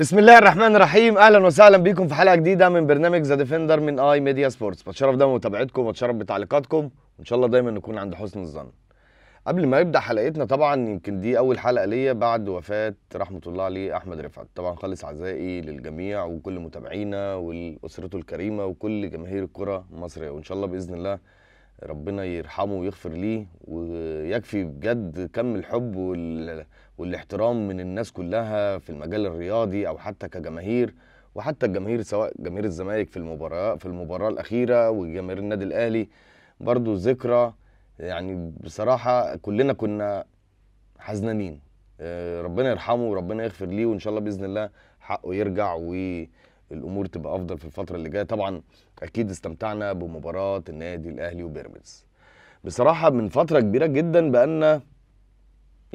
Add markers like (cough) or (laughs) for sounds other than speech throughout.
بسم الله الرحمن الرحيم اهلا وسهلا بيكم في حلقه جديده من برنامج ذا ديفندر من اي ميديا سبورتس بتشرف دايما بمتابعتكم وبتشرف بتعليقاتكم وان شاء الله دايما نكون عند حسن الظن قبل ما يبدا حلقتنا طبعا يمكن دي اول حلقه ليا بعد وفاه رحمه الله عليه احمد رفعت طبعا خالص عزائي للجميع وكل متابعينا واسرته الكريمه وكل جماهير الكره المصريه وان شاء الله باذن الله ربنا يرحمه ويغفر ليه ويكفي بجد كم الحب وال والاحترام من الناس كلها في المجال الرياضي او حتى كجماهير وحتى الجماهير سواء جماهير الزمالك في المباراه في المباراه الاخيره وجماهير النادي الاهلي برضو ذكرى يعني بصراحه كلنا كنا حزنانين آه، ربنا يرحمه وربنا يغفر ليه وان شاء الله باذن الله حقه يرجع والامور تبقى افضل في الفتره اللي جايه طبعا اكيد استمتعنا بمباراه النادي الاهلي وبيراميدز بصراحه من فتره كبيره جدا بقى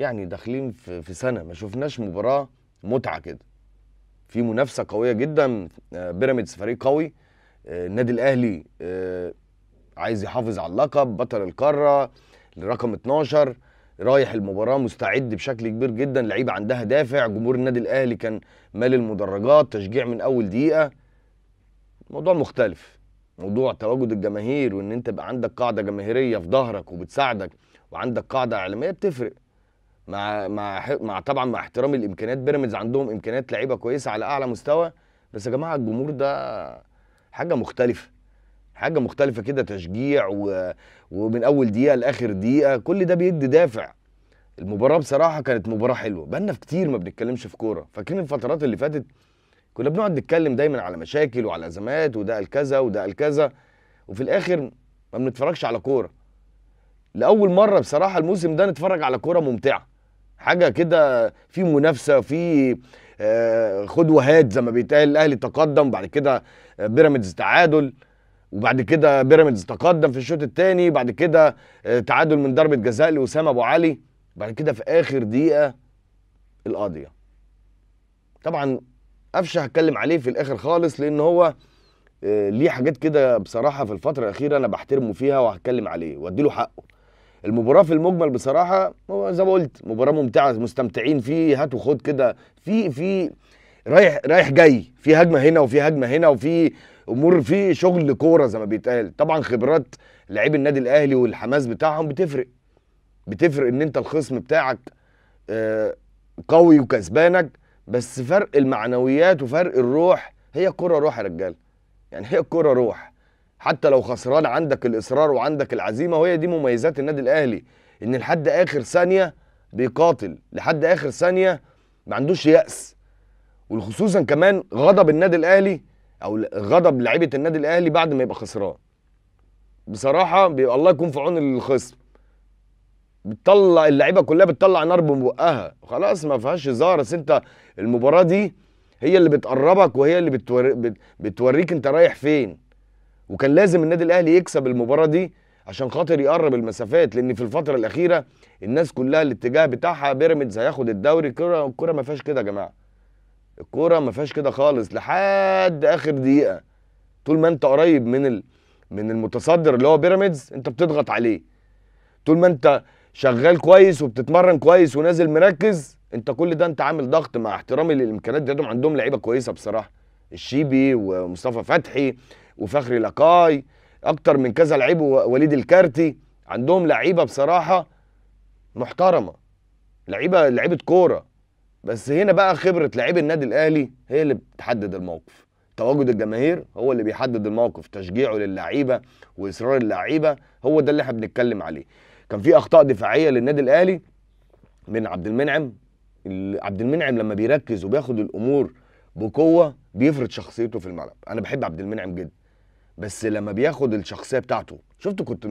يعني داخلين في, سنه ما شفناش مباراه متعه كده في منافسه قويه جدا آه، بيراميدز فريق قوي آه، النادي الاهلي آه، عايز يحافظ على اللقب بطل القاره رقم 12 رايح المباراه مستعد بشكل كبير جدا لعيبه عندها دافع جمهور النادي الاهلي كان مال المدرجات تشجيع من اول دقيقه موضوع مختلف موضوع تواجد الجماهير وان انت بقى عندك قاعده جماهيريه في ظهرك وبتساعدك وعندك قاعده اعلاميه بتفرق مع مع مع طبعا مع احترام الامكانيات بيراميدز عندهم امكانيات لعيبه كويسه على اعلى مستوى بس يا جماعه الجمهور ده حاجه مختلفه حاجه مختلفه كده تشجيع و... ومن اول دقيقه لاخر دقيقه كل ده بيدي دافع المباراه بصراحه كانت مباراه حلوه بقالنا كتير ما بنتكلمش في كوره فاكرين الفترات اللي فاتت كنا بنقعد نتكلم دايما على مشاكل وعلى ازمات وده قال كذا وده قال كذا وفي الاخر ما بنتفرجش على كوره لاول مره بصراحه الموسم ده نتفرج على كوره ممتعه حاجه كده في منافسه في آه، خد وهات زي ما بيتقال الاهلي تقدم بعد كده آه، بيراميدز تعادل وبعد كده بيراميدز تقدم في الشوط الثاني بعد كده آه، تعادل من ضربه جزاء لوسام ابو علي بعد كده في اخر دقيقه القاضيه طبعا قفشه هتكلم عليه في الاخر خالص لان هو ليه حاجات كده بصراحه في الفتره الاخيره انا بحترمه فيها وهتكلم عليه واديله حقه المباراه في المجمل بصراحه زي ما قلت مباراه ممتعه مستمتعين فيه هات وخد كده في في رايح رايح جاي في هجمه هنا وفي هجمه هنا وفي امور في شغل كوره زي ما بيتقال طبعا خبرات لعيب النادي الاهلي والحماس بتاعهم بتفرق بتفرق ان انت الخصم بتاعك آه، قوي وكسبانك بس فرق المعنويات وفرق الروح هي الكوره روح يا رجاله يعني هي الكوره روح حتى لو خسران عندك الاصرار وعندك العزيمه وهي دي مميزات النادي الاهلي ان لحد اخر ثانيه بيقاتل لحد اخر ثانيه ما عندوش ياس وخصوصا كمان غضب النادي الاهلي او غضب لعيبه النادي الاهلي بعد ما يبقى خسران بصراحه بيبقى الله يكون في عون الخصم بتطلع اللعيبه كلها بتطلع نار بوقها خلاص ما فيهاش هزار بس انت المباراه دي هي اللي بتقربك وهي اللي بتوري بتوريك انت رايح فين وكان لازم النادي الاهلي يكسب المباراه دي عشان خاطر يقرب المسافات لان في الفتره الاخيره الناس كلها الاتجاه بتاعها بيراميدز هياخد الدوري الكوره الكوره ما فيهاش كده يا جماعه الكوره ما فيهاش كده خالص لحد اخر دقيقه طول ما انت قريب من ال... من المتصدر اللي هو بيراميدز انت بتضغط عليه طول ما انت شغال كويس وبتتمرن كويس ونازل مركز انت كل ده انت عامل ضغط مع احترامي للامكانيات دي عندهم لعيبه كويسه بصراحه الشيبي ومصطفى فتحي وفخري لقاي اكتر من كذا لعيب وليد الكارتي عندهم لعيبه بصراحه محترمه لعيبه لعيبه كوره بس هنا بقى خبره لعيب النادي الاهلي هي اللي بتحدد الموقف تواجد الجماهير هو اللي بيحدد الموقف تشجيعه للعيبه واصرار اللعيبه هو ده اللي احنا بنتكلم عليه كان في اخطاء دفاعيه للنادي الاهلي من عبد المنعم عبد المنعم لما بيركز وبياخد الامور بقوه بيفرض شخصيته في الملعب انا بحب عبد المنعم جدا بس لما بياخد الشخصيه بتاعته شفت كنت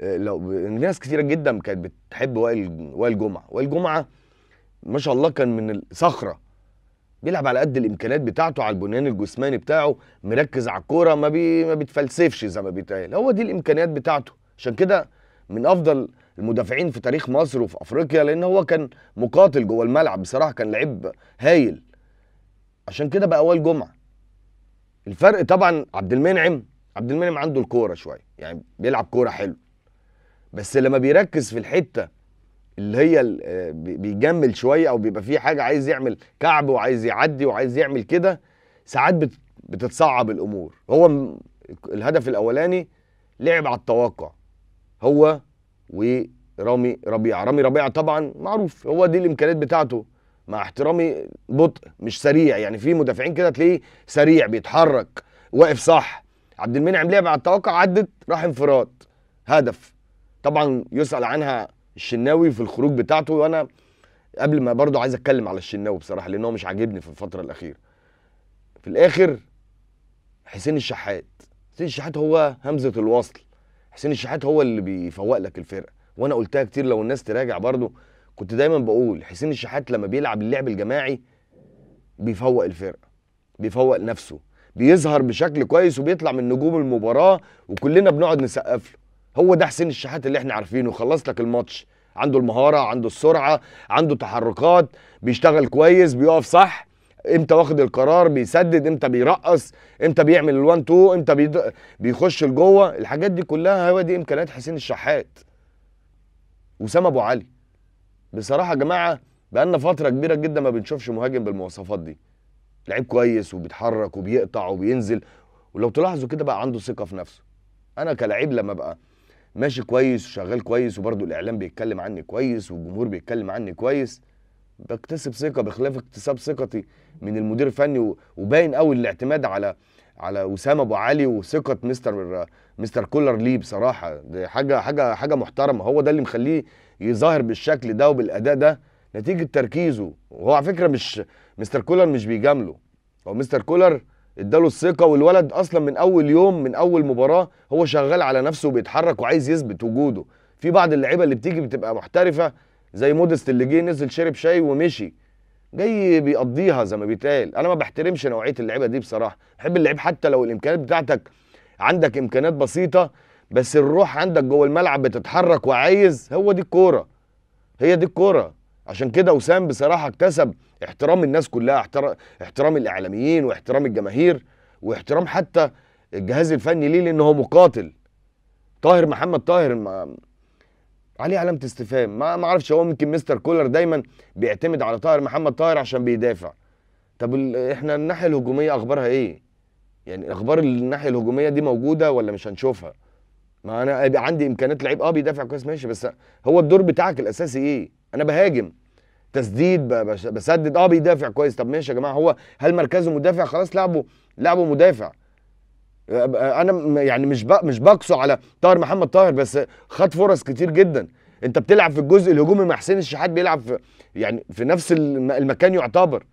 آه، لو ناس كثيره جدا كانت بتحب وائل وائل جمعه وائل جمعه ما شاء الله كان من الصخره بيلعب على قد الامكانيات بتاعته على البنيان الجسماني بتاعه مركز على الكوره ما بي ما بيتفلسفش زي ما بيتقال هو دي الامكانيات بتاعته عشان كده من افضل المدافعين في تاريخ مصر وفي افريقيا لان هو كان مقاتل جوه الملعب بصراحه كان لعيب هايل عشان كده بقى وائل جمعه الفرق طبعا عبد المنعم عبد المنعم عنده الكوره شويه يعني بيلعب كوره حلو بس لما بيركز في الحته اللي هي بيجمل شويه او بيبقى فيه حاجه عايز يعمل كعب وعايز يعدي وعايز يعمل كده ساعات بتتصعب الامور هو الهدف الاولاني لعب على التوقع هو ورامي ربيعه رامي ربيعه طبعا معروف هو دي الامكانيات بتاعته مع احترامي بطء مش سريع يعني في مدافعين كده تلاقيه سريع بيتحرك واقف صح عبد المنعم لعب على التوقع عدت راح انفراد هدف طبعا يسال عنها الشناوي في الخروج بتاعته وانا قبل ما برضه عايز اتكلم على الشناوي بصراحه لان هو مش عاجبني في الفتره الاخيره في الاخر حسين الشحات حسين الشحات هو همزه الوصل حسين الشحات هو اللي بيفوق لك الفرقه وانا قلتها كتير لو الناس تراجع برضه كنت دايما بقول حسين الشحات لما بيلعب اللعب الجماعي بيفوق الفرقه بيفوق نفسه بيظهر بشكل كويس وبيطلع من نجوم المباراه وكلنا بنقعد نسقف له هو ده حسين الشحات اللي احنا عارفينه خلص لك الماتش عنده المهاره عنده السرعه عنده تحركات بيشتغل كويس بيقف صح امتى واخد القرار بيسدد امتى بيرقص امتى بيعمل الوان تو امتى بيد... بيخش لجوه الحاجات دي كلها هو دي امكانيات حسين الشحات وسام ابو علي بصراحه يا جماعه بقالنا فتره كبيره جدا ما بنشوفش مهاجم بالمواصفات دي لعيب كويس وبيتحرك وبيقطع وبينزل ولو تلاحظوا كده بقى عنده ثقه في نفسه انا كلاعب لما بقى ماشي كويس وشغال كويس وبرده الاعلام بيتكلم عني كويس والجمهور بيتكلم عني كويس بكتسب ثقه بخلاف اكتساب ثقتي من المدير الفني وباين قوي الاعتماد على على وسام ابو علي وثقه مستر مستر كولر ليه بصراحه دي حاجه حاجه حاجه محترمه هو ده اللي مخليه يظاهر بالشكل ده وبالاداء ده نتيجه تركيزه وهو على فكره مش مستر كولر مش بيجامله هو مستر كولر اداله الثقه والولد اصلا من اول يوم من اول مباراه هو شغال على نفسه وبيتحرك وعايز يثبت وجوده في بعض اللعيبه اللي بتيجي بتبقى محترفه زي مودست اللي جه نزل شرب شاي ومشي جاي بيقضيها زي ما بيتقال انا ما بحترمش نوعيه اللعيبه دي بصراحه بحب اللعيب حتى لو الامكانيات بتاعتك عندك امكانيات بسيطه بس الروح عندك جوه الملعب بتتحرك وعايز هو دي الكوره هي دي الكوره عشان كده وسام بصراحه اكتسب احترام الناس كلها احترام, الاعلاميين واحترام الجماهير واحترام حتى الجهاز الفني ليه لان هو مقاتل طاهر محمد طاهر ما عليه علامه استفهام ما ما اعرفش هو ممكن مستر كولر دايما بيعتمد على طاهر محمد طاهر عشان بيدافع طب احنا الناحيه الهجوميه اخبارها ايه يعني اخبار الناحيه الهجوميه دي موجوده ولا مش هنشوفها ما انا عندي امكانيات لعيب اه بيدافع كويس ماشي بس هو الدور بتاعك الاساسي ايه انا بهاجم تسديد بسدد اه بيدافع كويس طب ماشي يا جماعه هو هل مركزه مدافع خلاص لعبه لعبه مدافع آه، انا يعني مش مش بقصو على طاهر محمد طاهر بس خد فرص كتير جدا انت بتلعب في الجزء الهجومي مع حسين الشحات بيلعب في يعني في نفس المكان يعتبر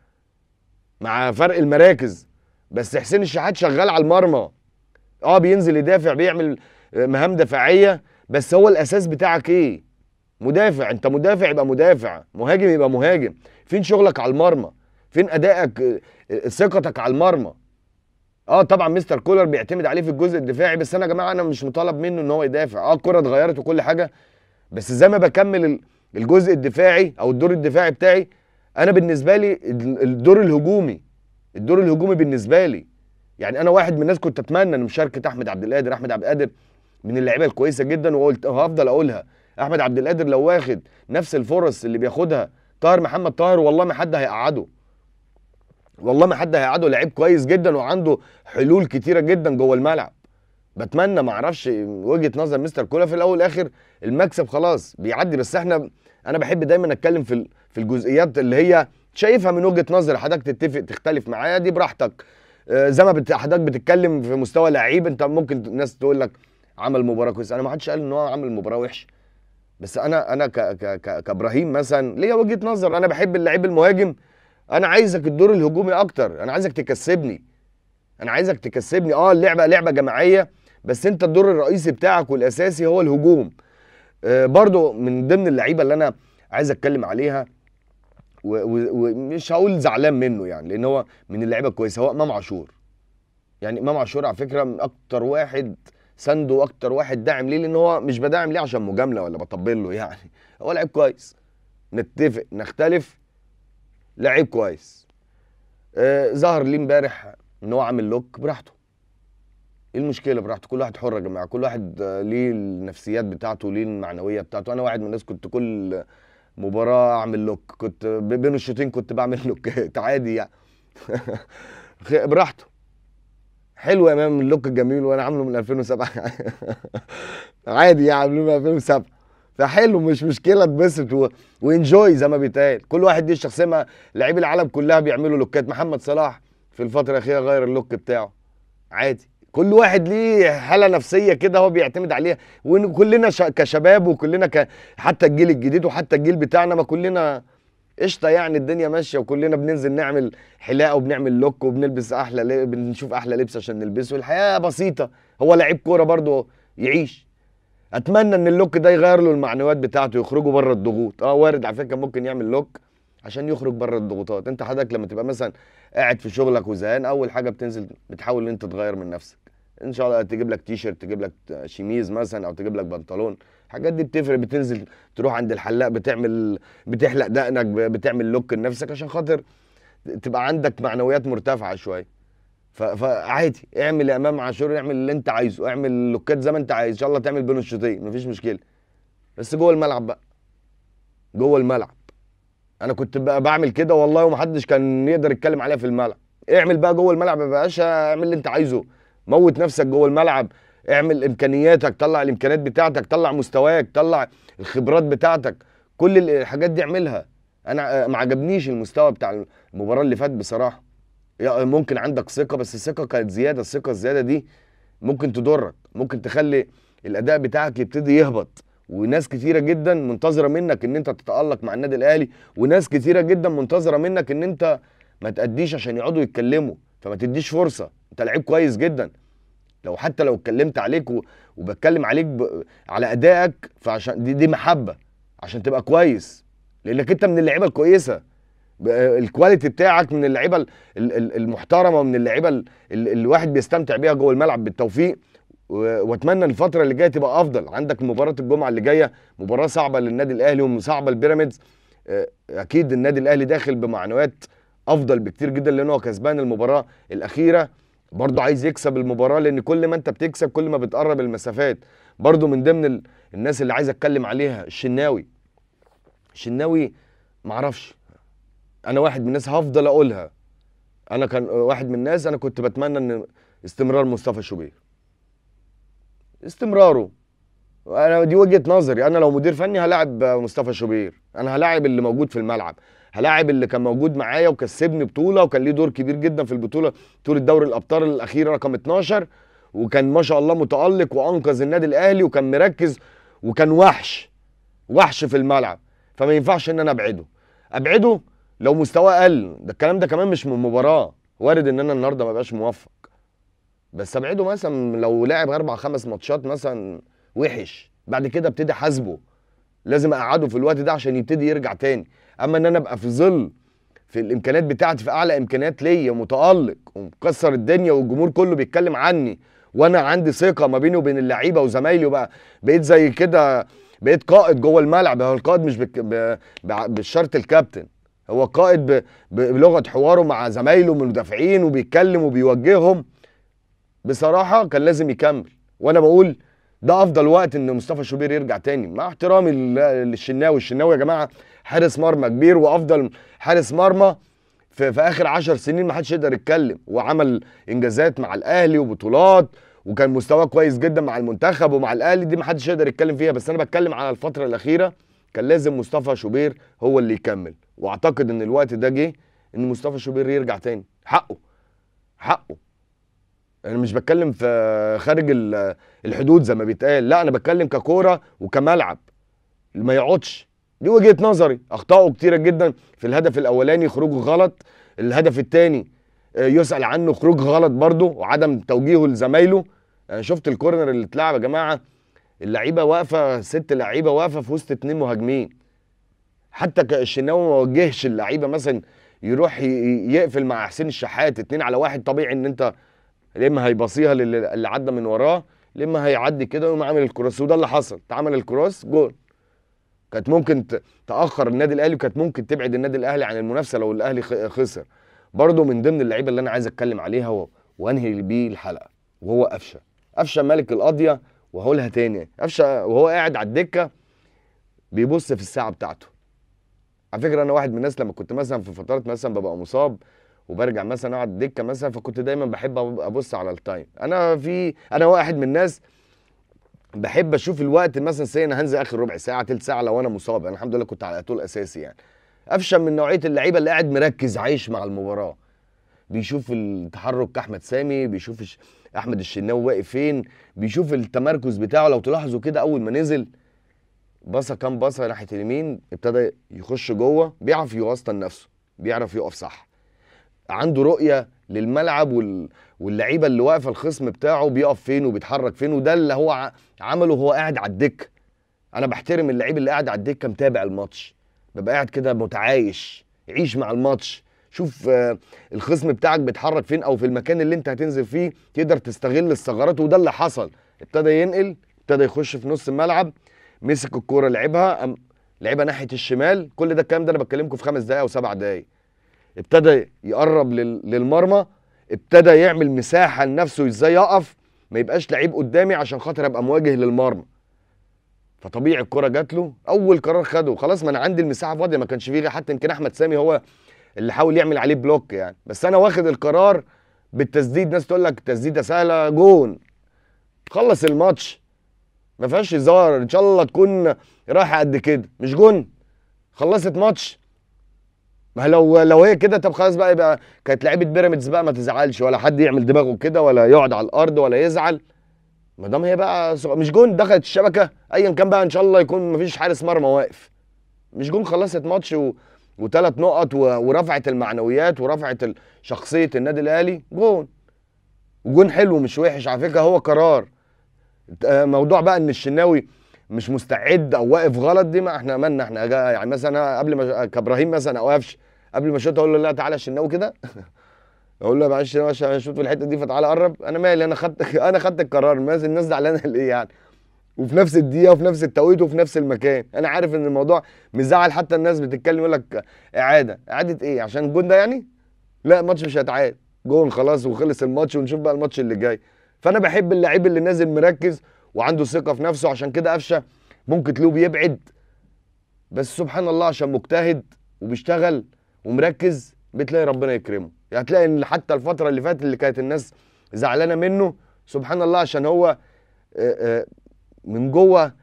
مع فرق المراكز بس حسين الشحات شغال على المرمى اه بينزل يدافع بيعمل آه، مهام دفاعيه بس هو الاساس بتاعك ايه مدافع انت مدافع يبقى مدافع مهاجم يبقى مهاجم فين شغلك على المرمى فين ادائك آه، ثقتك على المرمى اه طبعا مستر كولر بيعتمد عليه في الجزء الدفاعي بس انا يا جماعه انا مش مطالب منه ان هو يدافع اه الكره اتغيرت وكل حاجه بس زي ما بكمل الجزء الدفاعي او الدور الدفاعي بتاعي انا بالنسبه لي الدور الهجومي الدور الهجومي بالنسبه لي يعني انا واحد من الناس كنت اتمنى ان مشاركه احمد عبد القادر احمد عبد القادر من اللعيبه الكويسه جدا وقلت وهفضل اقولها احمد عبد القادر لو واخد نفس الفرص اللي بياخدها طاهر محمد طاهر والله ما حد هيقعده والله ما حد هيقعده لعيب كويس جدا وعنده حلول كتيره جدا جوه الملعب بتمنى ما اعرفش وجهه نظر مستر كولا في الاول والاخر المكسب خلاص بيعدي بس احنا انا بحب دايما اتكلم في في الجزئيات اللي هي شايفها من وجهه نظر حضرتك تتفق تختلف معايا دي براحتك آه، زي ما حضرتك بتتكلم في مستوى لعيب انت ممكن الناس تقول لك عمل مباراه كويسه انا ما حدش قال ان هو عمل مباراه وحشه بس انا انا ك ك ك كابراهيم مثلا ليا وجهه نظر انا بحب اللعيب المهاجم انا عايزك الدور الهجومي اكتر انا عايزك تكسبني انا عايزك تكسبني اه اللعبه لعبه جماعيه بس انت الدور الرئيسي بتاعك والاساسي هو الهجوم آه برضو من ضمن اللعيبه اللي انا عايز اتكلم عليها ومش هقول زعلان منه يعني لان هو من اللعيبه الكويسه هو امام عاشور يعني امام عاشور على فكره من اكتر واحد ساندو اكتر واحد داعم ليه لان هو مش بداعم ليه عشان مجامله ولا بطبل له يعني (laughs) هو لعيب كويس نتفق نختلف لعيب كويس آه ظهر ليه امبارح ان هو عامل لوك براحته ايه المشكله براحته كل واحد حر يا جماعه كل واحد آه، ليه النفسيات بتاعته ليه المعنويه بتاعته انا واحد من الناس كنت كل مباراه اعمل لوك كنت بين الشوطين كنت بعمل لوكات (laughs) عادي يعني (laughs) براحته حلو يا امام اللوك الجميل وانا عامله من 2007 (laughs) عادي يعني عامله من 2007 فحلو مش مشكله اتبسط وانجوي زي ما بيتقال كل واحد دي الشخصيه ما لعيب العالم كلها بيعملوا لوكات محمد صلاح في الفتره الاخيره غير اللوك بتاعه عادي كل واحد ليه حاله نفسيه كده هو بيعتمد عليها وكلنا كشباب وكلنا ك... حتى الجيل الجديد وحتى الجيل بتاعنا ما كلنا قشطه يعني الدنيا ماشيه وكلنا بننزل نعمل حلاقه وبنعمل لوك وبنلبس احلى بنشوف احلى لبس عشان نلبسه الحياه بسيطه هو لعيب كوره برضه يعيش اتمنى ان اللوك ده يغير له المعنويات بتاعته يخرجوا بره الضغوط اه وارد على فكره ممكن يعمل لوك عشان يخرج بره الضغوطات انت حضرتك لما تبقى مثلا قاعد في شغلك وزهقان اول حاجه بتنزل بتحاول ان انت تغير من نفسك ان شاء الله تجيب لك تي شيرت تجيب لك شيميز مثلا او تجيب لك بنطلون الحاجات دي بتفرق بتنزل تروح عند الحلاق بتعمل بتحلق دقنك بتعمل لوك لنفسك عشان خاطر تبقى عندك معنويات مرتفعه شويه فعادي اعمل يا امام عاشور اعمل اللي انت عايزه اعمل لوكات زي ما انت عايز ان شاء الله تعمل بين الشوطين مفيش مشكله بس جوه الملعب بقى جوه الملعب انا كنت بقى بعمل كده والله ومحدش كان يقدر يتكلم عليا في الملعب اعمل بقى جوه الملعب يا باشا اعمل اللي انت عايزه موت نفسك جوه الملعب اعمل امكانياتك طلع الامكانيات بتاعتك طلع مستواك طلع الخبرات بتاعتك كل الحاجات دي اعملها انا آه، ما عجبنيش المستوى بتاع المباراه اللي فات بصراحه آه، ممكن عندك ثقه بس الثقه كانت زياده الثقه الزياده دي ممكن تضرك ممكن تخلي الاداء بتاعك يبتدي يهبط وناس كثيره جدا منتظره منك ان انت تتالق مع النادي الاهلي وناس كثيره جدا منتظره منك ان انت ما تاديش عشان يقعدوا يتكلموا فما تديش فرصه انت لعيب كويس جدا لو حتى لو اتكلمت عليك وبتكلم عليك ب... على ادائك فعشان دي, دي محبه عشان تبقى كويس لانك انت من اللعيبه الكويسه ب... الكواليتي بتاعك من اللعيبه ال... المحترمه من اللعيبه ال... الواحد بيستمتع بيها جوه الملعب بالتوفيق واتمنى الفتره اللي جايه تبقى افضل عندك مباراه الجمعه اللي جايه مباراه صعبه للنادي الاهلي وصعبه لبيراميدز آه، اكيد النادي الاهلي داخل بمعنويات افضل بكتير جدا لان هو كسبان المباراه الاخيره برضه عايز يكسب المباراه لان كل ما انت بتكسب كل ما بتقرب المسافات برضه من ضمن ال... الناس اللي عايز اتكلم عليها الشناوي الشناوي معرفش انا واحد من الناس هفضل اقولها انا كان واحد من الناس انا كنت بتمنى ان استمرار مصطفى شوبير استمراره انا دي وجهه نظري انا لو مدير فني هلاعب مصطفى شوبير انا هلاعب اللي موجود في الملعب هلاعب اللي كان موجود معايا وكسبني بطوله وكان ليه دور كبير جدا في البطوله بطوله دوري الابطال الاخيره رقم 12 وكان ما شاء الله متالق وانقذ النادي الاهلي وكان مركز وكان وحش وحش في الملعب فما ينفعش ان انا ابعده ابعده لو مستواه قل ده الكلام ده كمان مش من مباراه وارد ان انا النهارده ما بقاش موفق بس ابعده مثلا لو لعب اربع خمس ماتشات مثلا وحش بعد كده ابتدي حاسبه لازم اقعده في الوقت ده عشان يبتدي يرجع تاني اما ان انا ابقى في ظل في الامكانيات بتاعتي في اعلى امكانيات ليا متالق ومكسر الدنيا والجمهور كله بيتكلم عني وانا عندي ثقه ما بيني وبين اللعيبه وزمايلي وبقى بقيت زي كده بقيت قائد جوه الملعب هو القائد مش بك... ب... ب... بالشرط الكابتن هو قائد ب... بلغه حواره مع زمايله المدافعين وبيتكلم وبيوجههم بصراحه كان لازم يكمل وانا بقول ده افضل وقت ان مصطفى شوبير يرجع تاني مع احترامي للشناوي الشناوي يا جماعه حارس مرمى كبير وافضل حارس مرمى في, في اخر 10 سنين ما حدش يقدر يتكلم وعمل انجازات مع الاهلي وبطولات وكان مستواه كويس جدا مع المنتخب ومع الاهلي دي ما حدش يقدر يتكلم فيها بس انا بتكلم على الفتره الاخيره كان لازم مصطفى شوبير هو اللي يكمل واعتقد ان الوقت ده جه ان مصطفى شوبير يرجع تاني حقه حقه انا مش بتكلم في خارج الحدود زي ما بيتقال لا انا بتكلم ككوره وكملعب ما يقعدش دي وجهه نظري اخطائه كتيره جدا في الهدف الاولاني خروجه غلط الهدف الثاني آه، يسال عنه خروج غلط برضه وعدم توجيهه لزمايله انا آه، شفت الكورنر اللي اتلعب يا جماعه اللعيبه واقفه ست لعيبه واقفه في وسط اتنين مهاجمين حتى الشناوي ما وجهش اللعيبه مثلا يروح يقفل مع حسين الشحات اتنين على واحد طبيعي ان انت يا اما هيباصيها للي عدى من وراه يا اما هيعدي كده ويقوم عامل الكروس وده اللي حصل اتعمل الكروس جول كانت ممكن تاخر النادي الاهلي وكانت ممكن تبعد النادي الاهلي عن المنافسه لو الاهلي خسر برضه من ضمن اللعيبه اللي انا عايز اتكلم عليها وانهي بيه الحلقه وهو قفشه قفشه ملك القاضيه وهقولها تاني قفشه وهو قاعد على الدكه بيبص في الساعه بتاعته على فكره انا واحد من الناس لما كنت مثلا في فترات مثلا ببقى مصاب وبرجع مثلا اقعد دكه مثلا فكنت دايما بحب ابص على التايم انا في انا واحد من الناس بحب اشوف الوقت مثلا سي انا هنزل اخر ربع ساعه ثلث ساعه لو انا مصاب انا الحمد لله كنت على طول اساسي يعني افشل من نوعيه اللعيبه اللي قاعد مركز عايش مع المباراه بيشوف التحرك كاحمد سامي بيشوف احمد الشناوي واقف فين بيشوف التمركز بتاعه لو تلاحظوا كده اول ما نزل باصه كام باصه ناحيه اليمين ابتدى يخش جوه بيعرف يوسطن نفسه بيعرف يقف صح عنده رؤيه للملعب وال... واللعيبه اللي واقفه الخصم بتاعه بيقف فين وبيتحرك فين وده اللي هو عمله وهو قاعد على الدكه انا بحترم اللعيب اللي قاعد على الدكه متابع الماتش ببقى قاعد كده متعايش عيش مع الماتش شوف آه الخصم بتاعك بيتحرك فين او في المكان اللي انت هتنزل فيه تقدر تستغل الثغرات وده اللي حصل ابتدى ينقل ابتدى يخش في نص الملعب مسك الكوره لعبها لعبها ناحيه الشمال كل ده الكلام ده انا بتكلمكم في خمس دقائق او سبع دقائق ابتدى يقرب للمرمى ابتدى يعمل مساحه لنفسه ازاي يقف ما يبقاش لعيب قدامي عشان خاطر ابقى مواجه للمرمى فطبيعي الكره جات له اول قرار خده خلاص ما انا عندي المساحه فاضيه ما كانش فيه حتى يمكن احمد سامي هو اللي حاول يعمل عليه بلوك يعني بس انا واخد القرار بالتسديد ناس تقول لك تسديده سهله جون خلص الماتش ما فيهاش هزار ان شاء الله تكون رايحه قد كده مش جون خلصت ماتش ما لو لو هي كده طب خلاص بقى يبقى كانت لعيبه بيراميدز بقى ما تزعلش ولا حد يعمل دماغه كده ولا يقعد على الارض ولا يزعل ما دام هي بقى مش جون دخلت الشبكه ايا كان بقى ان شاء الله يكون مفيش حارس مرمى واقف مش جون خلصت ماتش و... وثلاث نقط و... ورفعت المعنويات ورفعت شخصيه النادي الاهلي جون وجون حلو مش وحش على فكره هو قرار آه، موضوع بقى ان الشناوي مش مستعد او واقف غلط دي ما احنا مالنا احنا يعني مثلا قبل ما كابراهيم مثلا او قفش قبل ما اشوط اقول له لا تعالى الشناوي كده (laughs) اقول له معلش انا شوت في الحته دي فتعالى قرب انا مالي انا خدت (laughs) انا خدت القرار الناس الناس زعلانه ليه يعني وفي نفس الدقيقه وفي نفس التوقيت وفي نفس المكان انا عارف ان الموضوع مزعل حتى الناس بتتكلم يقول لك اعاده اعاده ايه عشان الجون ده يعني لا الماتش مش هيتعاد جون خلاص وخلص الماتش ونشوف بقى الماتش اللي جاي فانا بحب اللعيب اللي نازل مركز وعنده ثقه في نفسه عشان كده قفشه ممكن تلاقيه بيبعد بس سبحان الله عشان مجتهد وبيشتغل ومركز بتلاقي ربنا يكرمه يعني هتلاقي ان حتى الفتره اللي فاتت اللي كانت الناس زعلانه منه سبحان الله عشان هو من جوه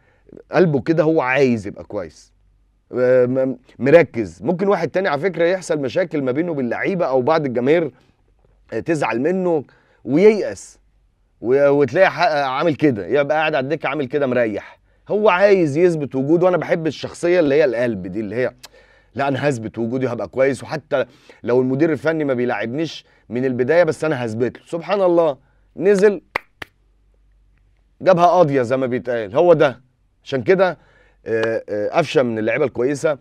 قلبه كده هو عايز يبقى كويس مركز ممكن واحد تاني على فكره يحصل مشاكل ما بينه وبين اللعيبه او بعض الجماهير تزعل منه وييأس وتلاقي عامل كده يبقى قاعد على الدكه عامل كده مريح هو عايز يثبت وجوده وانا بحب الشخصيه اللي هي القلب دي اللي هي لا انا هثبت وجودي وهبقى كويس وحتى لو المدير الفني ما بيلاعبنيش من البدايه بس انا هثبت له سبحان الله نزل جابها قاضيه زي ما بيتقال هو ده عشان كده آه، آه، قفشه من اللعيبه الكويسه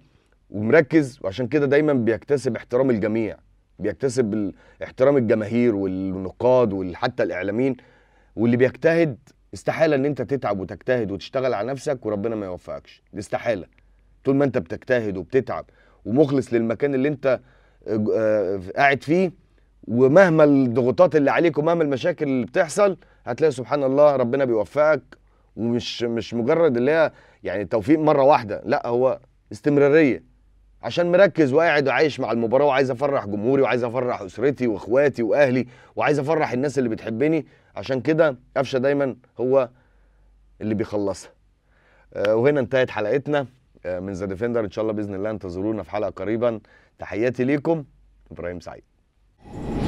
ومركز وعشان كده دايما بيكتسب احترام الجميع بيكتسب احترام الجماهير والنقاد وحتى الاعلاميين واللي بيجتهد استحاله ان انت تتعب وتجتهد وتشتغل على نفسك وربنا ما يوفقكش استحاله طول ما انت بتجتهد وبتتعب ومخلص للمكان اللي انت آه، آه، قاعد فيه ومهما الضغوطات اللي عليك ومهما المشاكل اللي بتحصل هتلاقي سبحان الله ربنا بيوفقك ومش مش مجرد اللي هي يعني التوفيق مره واحده لا هو استمراريه عشان مركز وقاعد وعايش مع المباراه وعايز افرح جمهوري وعايز افرح اسرتي واخواتي واهلي وعايز افرح الناس اللي بتحبني عشان كده قفشه دايما هو اللي بيخلصها آه، وهنا انتهت حلقتنا آه، من ذا ديفندر ان شاء الله باذن الله انتظرونا في حلقه قريبا تحياتي ليكم ابراهيم سعيد